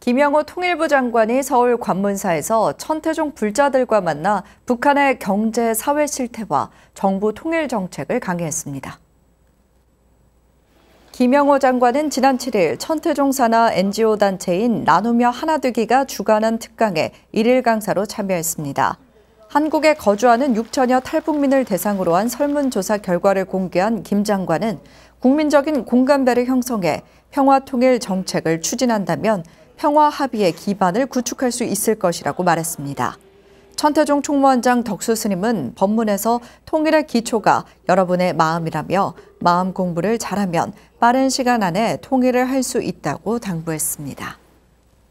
김영호 통일부 장관이 서울 관문사에서 천태종 불자들과 만나 북한의 경제 사회 실태와 정부 통일 정책을 강의했습니다. 김영호 장관은 지난 7일 천태종 산하 NGO 단체인 나누며 하나되기가 주관한 특강에 1일 강사로 참여했습니다. 한국에 거주하는 6천여 탈북민을 대상으로 한 설문조사 결과를 공개한 김 장관은 국민적인 공감대를 형성해 평화 통일 정책을 추진한다면 평화 합의의 기반을 구축할 수 있을 것이라고 말했습니다. 천태종 총무원장 덕수 스님은 법문에서 통일의 기초가 여러분의 마음이라며 마음 공부를 잘하면 빠른 시간 안에 통일을 할 수 있다고 당부했습니다.